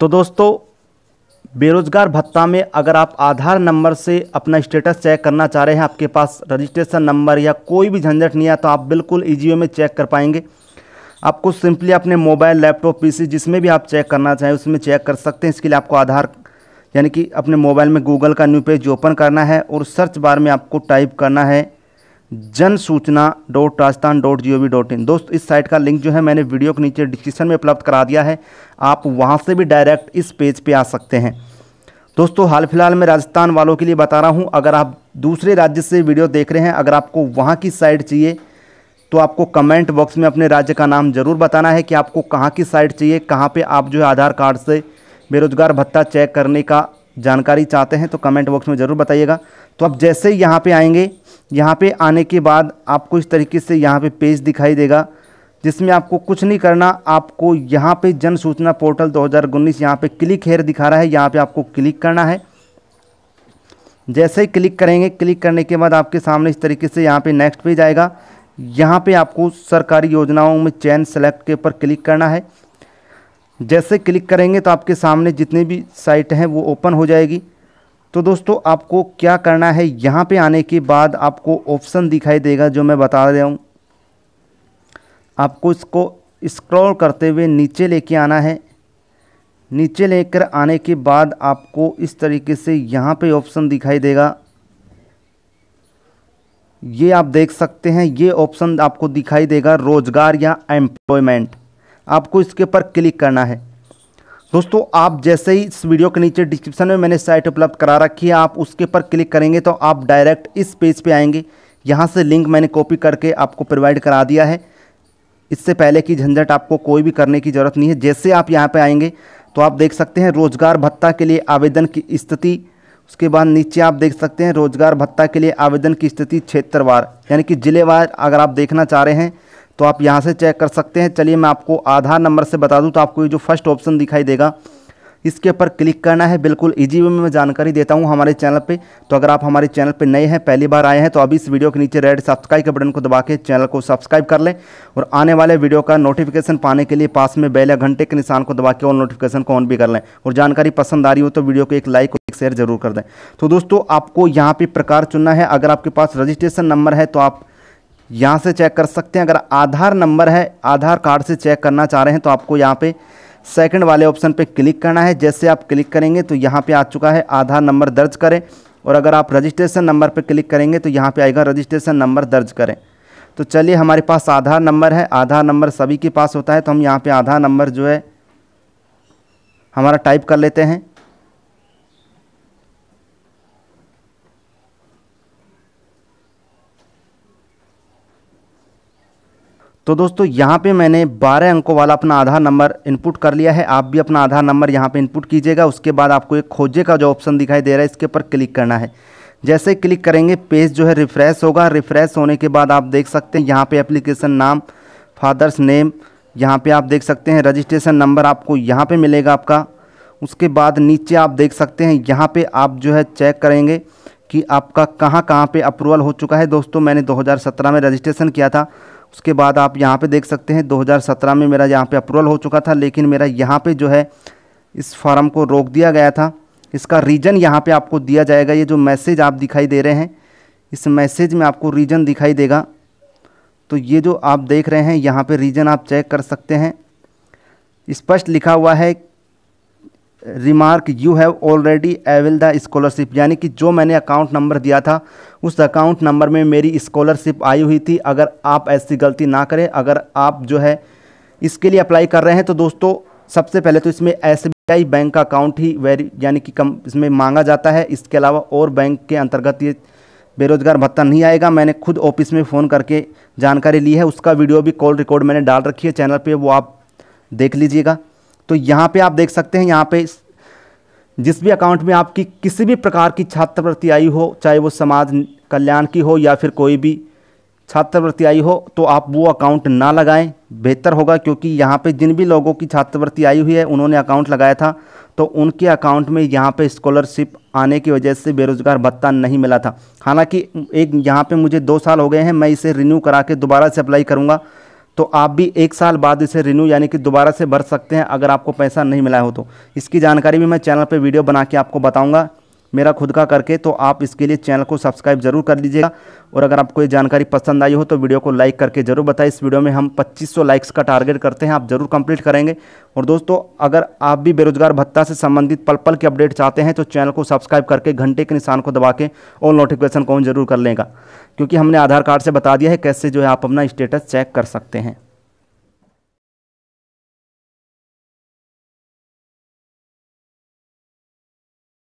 तो दोस्तों बेरोज़गार भत्ता में अगर आप आधार नंबर से अपना स्टेटस चेक करना चाह रहे हैं आपके पास रजिस्ट्रेशन नंबर या कोई भी झंझट नहीं है तो आप बिल्कुल ई e में चेक कर पाएंगे आपको सिंपली अपने मोबाइल लैपटॉप पीसी जिसमें भी आप चेक करना चाहें उसमें चेक कर सकते हैं इसके लिए आपको आधार यानी कि अपने मोबाइल में गूगल का न्यू पेज ओपन करना है और सर्च बार में आपको टाइप करना है Jan Soochna dot Rajasthan dot G O V dot in दोस्त इस साइट का लिंक जो है मैंने वीडियो के नीचे डिस्क्रिप्शन में उपलब्ध करा दिया है आप वहाँ से भी डायरेक्ट इस पेज पे आ सकते हैं दोस्तों हाल फिलहाल मैं राजस्थान वालों के लिए बता रहा हूँ अगर आप दूसरे राज्य से वीडियो देख रहे हैं अगर आपको वहाँ की साइट चाहिए तो आपको कमेंट बॉक्स में अपने राज्य का नाम ज़रूर बताना है कि आपको कहाँ की साइट चाहिए कहाँ पर आप जो है आधार कार्ड से बेरोजगार भत्ता चेक करने का जानकारी चाहते हैं तो कमेंट बॉक्स में ज़रूर बताइएगा तो आप जैसे ही यहाँ पर आएँगे यहाँ पे आने के बाद आपको इस तरीके से यहाँ पे पेज दिखाई देगा जिसमें आपको कुछ नहीं करना आपको यहाँ पे जन सूचना पोर्टल 2019 यहाँ पर क्लिक हेयर दिखा रहा है यहाँ पे आपको क्लिक करना है जैसे ही क्लिक करेंगे क्लिक करने के बाद आपके सामने इस तरीके से यहाँ पे नेक्स्ट पेज आएगा यहाँ पे आपको सरकारी योजनाओं में चयन सेलेक्ट के ऊपर क्लिक करना है जैसे क्लिक करेंगे तो आपके सामने जितनी भी साइट हैं वो ओपन हो जाएगी तो दोस्तों आपको क्या करना है यहाँ पे आने के बाद आपको ऑप्शन दिखाई देगा जो मैं बता रहा हूँ आपको इसको स्क्रॉल करते हुए नीचे लेके आना है नीचे लेकर आने के बाद आपको इस तरीके से यहाँ पे ऑप्शन दिखाई देगा ये आप देख सकते हैं ये ऑप्शन आपको दिखाई देगा रोज़गार या एम्प्लॉयमेंट आपको इसके ऊपर क्लिक करना है दोस्तों आप जैसे ही इस वीडियो के नीचे डिस्क्रिप्शन में मैंने साइट उपलब्ध करा रखी है आप उसके पर क्लिक करेंगे तो आप डायरेक्ट इस पेज पे आएंगे यहाँ से लिंक मैंने कॉपी करके आपको प्रोवाइड करा दिया है इससे पहले की झंझट आपको कोई भी करने की ज़रूरत नहीं है जैसे आप यहाँ पर आएंगे तो आप देख सकते हैं रोजगार भत्ता के लिए आवेदन की स्थिति उसके बाद नीचे आप देख सकते हैं रोजगार भत्ता के लिए आवेदन की स्थिति क्षेत्रवार यानी कि ज़िलेवार अगर आप देखना चाह रहे हैं तो आप यहाँ से चेक कर सकते हैं चलिए मैं आपको आधार नंबर से बता दूँ तो आपको ये जो फर्स्ट ऑप्शन दिखाई देगा इसके ऊपर क्लिक करना है बिल्कुल इजी वे में मैं जानकारी देता हूँ हमारे चैनल पे तो अगर आप हमारे चैनल पे नए हैं पहली बार आए हैं तो अभी इस वीडियो के नीचे रेड सब्सक्राइब के बटन को दबा के चैनल को सब्सक्राइब कर लें और आने वाले वीडियो का नोटिफिकेशन पाने के लिए पास में बेल या घंटे के निशान को दबा के और नोटिफिकेशन को ऑन भी कर लें और जानकारी पसंद आ रही हो तो वीडियो को एक लाइक और एक शेयर जरूर कर दें तो दोस्तों आपको यहाँ पर प्रकार चुनना है अगर आपके पास रजिस्ट्रेशन नंबर है तो आप यहाँ से चेक कर सकते हैं अगर आधार नंबर है आधार कार्ड से चेक करना चाह रहे हैं तो आपको यहाँ पे सेकंड वाले ऑप्शन पे क्लिक करना है जैसे आप क्लिक करेंगे तो यहाँ पे आ चुका है आधार नंबर दर्ज करें और अगर आप रजिस्ट्रेशन नंबर पर क्लिक करेंगे तो यहाँ पर आएगा रजिस्ट्रेशन नंबर दर्ज करें तो चलिए हमारे पास आधार नंबर है आधार नंबर सभी के पास होता है तो हम यहाँ पर आधार नंबर जो है हमारा टाइप कर लेते हैं तो दोस्तों यहाँ पे मैंने 12 अंकों वाला अपना आधार नंबर इनपुट कर लिया है आप भी अपना आधार नंबर यहाँ पे इनपुट कीजिएगा उसके बाद आपको एक खोजे का जो ऑप्शन दिखाई दे रहा है इसके ऊपर क्लिक करना है जैसे क्लिक करेंगे पेज जो है रिफ़्रेश होगा रिफ़्रेश होने के बाद आप देख सकते हैं यहाँ पर एप्लीकेशन नाम फादर्स नेम यहाँ पर आप देख सकते हैं रजिस्ट्रेशन नंबर आपको यहाँ पर मिलेगा आपका उसके बाद नीचे आप देख सकते हैं यहाँ पर आप जो है चेक करेंगे कि आपका कहाँ कहाँ पर अप्रूवल हो चुका है दोस्तों मैंने दो में रजिस्ट्रेशन किया था उसके बाद आप यहाँ पे देख सकते हैं 2017 में मेरा यहाँ पे अप्रूवल हो चुका था लेकिन मेरा यहाँ पे जो है इस फार्म को रोक दिया गया था इसका रीजन यहाँ पे आपको दिया जाएगा ये जो मैसेज आप दिखाई दे रहे हैं इस मैसेज में आपको रीजन दिखाई देगा तो ये जो आप देख रहे हैं यहाँ पर रीजन आप चेक कर सकते हैं स्पष्ट लिखा हुआ है remark you have already avail the scholarship यानी कि जो मैंने अकाउंट नंबर दिया था उस अकाउंट नंबर में मेरी स्कॉलरशिप आई हुई थी अगर आप ऐसी गलती ना करें अगर आप जो है इसके लिए अप्लाई कर रहे हैं तो दोस्तों सबसे पहले तो इसमें एस बैंक का अकाउंट ही वेरी यानी कि कम इसमें मांगा जाता है इसके अलावा और बैंक के अंतर्गत ये बेरोजगार भत्ता नहीं आएगा मैंने खुद ऑफिस में फ़ोन करके जानकारी ली है उसका वीडियो भी कॉल रिकॉर्ड मैंने डाल रखी है चैनल पे वो आप देख लीजिएगा तो यहाँ पे आप देख सकते हैं यहाँ पे जिस भी अकाउंट में आपकी किसी भी प्रकार की छात्रवृत्ति आई हो चाहे वो समाज कल्याण की हो या फिर कोई भी छात्रवृत्ति आई हो तो आप वो अकाउंट ना लगाएं बेहतर होगा क्योंकि यहाँ पे जिन भी लोगों की छात्रवृत्ति आई हुई है उन्होंने अकाउंट लगाया था तो उनके अकाउंट में यहाँ पे स्कॉलरशिप आने की वजह से बेरोज़गार भत्ता नहीं मिला था हालांकि एक यहाँ पे मुझे दो साल हो गए हैं मैं इसे रिन्यू करा के दोबारा से अप्लाई करूँगा तो आप भी एक साल बाद इसे रिन्यू यानी कि दोबारा से भर सकते हैं अगर आपको पैसा नहीं मिला हो तो इसकी जानकारी भी मैं चैनल पर वीडियो बना के आपको बताऊँगा मेरा खुद का करके तो आप इसके लिए चैनल को सब्सक्राइब जरूर कर लीजिएगा और अगर आपको ये जानकारी पसंद आई हो तो वीडियो को लाइक करके ज़रूर बताएं इस वीडियो में हम 2500 लाइक्स का टारगेट करते हैं आप ज़रूर कंप्लीट करेंगे और दोस्तों अगर आप भी बेरोजगार भत्ता से संबंधित पल पल की अपडेट चाहते हैं तो चैनल को सब्सक्राइब करके घंटे के निशान को दबा के और नोटिफिकेशन कौन जरूर कर लेगा क्योंकि हमने आधार कार्ड से बता दिया है कैसे जो है आप अपना स्टेटस चेक कर सकते हैं